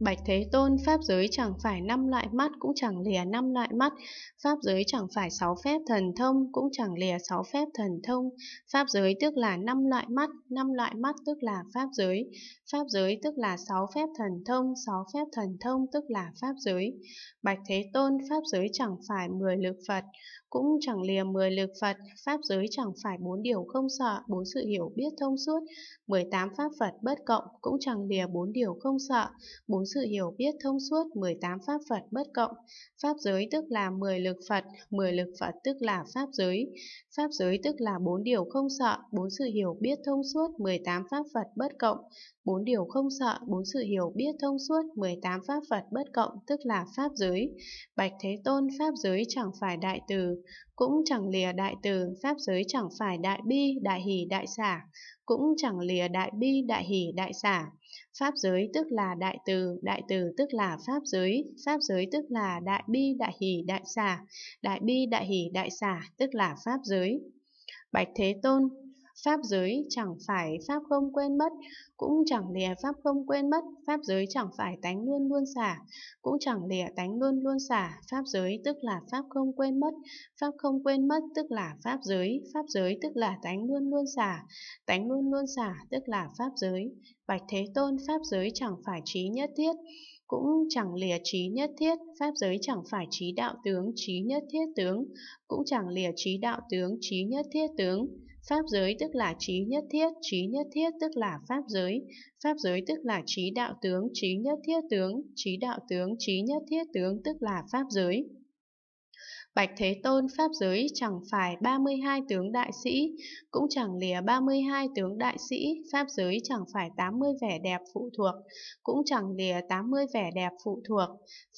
Bạch Thế Tôn, Pháp giới chẳng phải năm loại mắt cũng chẳng lìa năm loại mắt, Pháp giới chẳng phải sáu phép thần thông cũng chẳng lìa sáu phép thần thông, Pháp giới tức là năm loại mắt, năm loại mắt tức là Pháp giới, Pháp giới tức là sáu phép thần thông, sáu phép thần thông tức là Pháp giới. Bạch Thế Tôn, Pháp giới chẳng phải mười lực Phật, cũng chẳng lìa mười lực Phật, Pháp giới chẳng phải bốn điều không sợ, bốn sự hiểu biết thông suốt, 18 Pháp Phật bất cộng cũng chẳng lìa bốn điều không sợ, bốn sự hiểu biết thông suốt 18 pháp Phật bất cộng. Pháp giới tức là 10 lực Phật, 10 lực Phật tức là pháp giới. Pháp giới tức là bốn điều không sợ, bốn sự hiểu biết thông suốt 18 pháp Phật bất cộng. Bốn điều không sợ, bốn sự hiểu biết thông suốt 18 pháp Phật bất cộng tức là pháp giới. Bạch Thế Tôn, pháp giới chẳng phải đại từ, cũng chẳng lìa đại từ, pháp giới chẳng phải đại bi, đại hỷ, đại xả, cũng chẳng lìa đại bi, đại hỷ, đại xả. Pháp giới tức là đại từ, đại từ tức là pháp giới, pháp giới tức là đại bi, đại hỷ, đại xả, đại bi, đại hỷ, đại xả tức là pháp giới. Bạch Thế Tôn, Pháp giới chẳng phải Pháp không quên mất, cũng chẳng lìa Pháp không quên mất, Pháp giới chẳng phải tánh luôn luôn xả, cũng chẳng lìa tánh luôn luôn xả, Pháp giới tức là Pháp không quên mất, Pháp không quên mất tức là Pháp giới, Pháp giới tức là tánh luôn luôn xả, tánh luôn luôn xả tức là Pháp giới, Bạch Thế Tôn Pháp giới chẳng phải trí nhất thiết, cũng chẳng lìa trí nhất thiết, pháp giới chẳng phải trí đạo tướng, trí nhất thiết tướng, cũng chẳng lìa trí đạo tướng, trí nhất thiết tướng. Pháp giới tức là trí nhất thiết, trí nhất thiết tức là pháp giới, pháp giới tức là trí đạo tướng, trí nhất thiết tướng, trí đạo tướng, trí nhất thiết tướng tức là pháp giới. Bạch Thế Tôn Pháp giới chẳng phải 32 tướng đại sĩ, cũng chẳng lìa 32 tướng đại sĩ, Pháp giới chẳng phải 80 vẻ đẹp phụ thuộc, cũng chẳng lìa 80 vẻ đẹp phụ thuộc.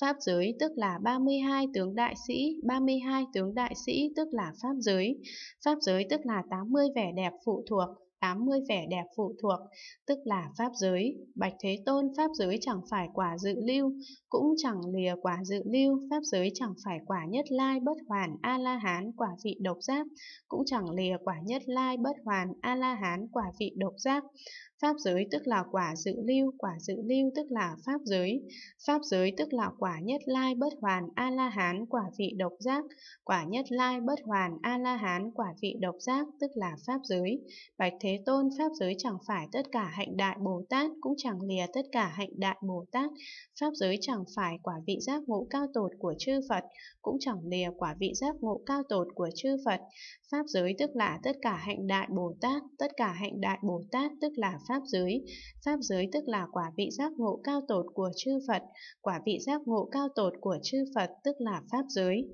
Pháp giới tức là 32 tướng đại sĩ, 32 tướng đại sĩ tức là Pháp giới. Pháp giới tức là 80 vẻ đẹp phụ thuộc, 80 vẻ đẹp phụ thuộc, tức là pháp giới. Bạch Thế Tôn pháp giới chẳng phải quả dự lưu, cũng chẳng lìa quả dự lưu, pháp giới chẳng phải quả nhất lai bất hoàn A-la-hán quả vị độc giác, cũng chẳng lìa quả nhất lai bất hoàn A-la-hán quả vị độc giác. Pháp giới tức là quả dự lưu, quả dự lưu tức là pháp giới. Pháp giới tức là quả nhất lai bất hoàn A-la-hán quả vị độc giác. Quả nhất lai bất hoàn A-la-hán quả vị độc giác tức là pháp giới. Bạch Thế Tôn pháp giới chẳng phải tất cả hạnh đại Bồ Tát cũng chẳng lìa tất cả hạnh đại Bồ Tát. Pháp giới chẳng phải quả vị giác ngộ cao tột của chư Phật cũng chẳng lìa quả vị giác ngộ cao tột của chư Phật. Pháp giới tức là tất cả hạnh đại Bồ Tát, tất cả hạnh đại Bồ Tát tức là pháp giáp giới. Giáp giới tức là quả vị giác ngộ cao tột của chư Phật, quả vị giác ngộ cao tột của chư Phật tức là pháp giới.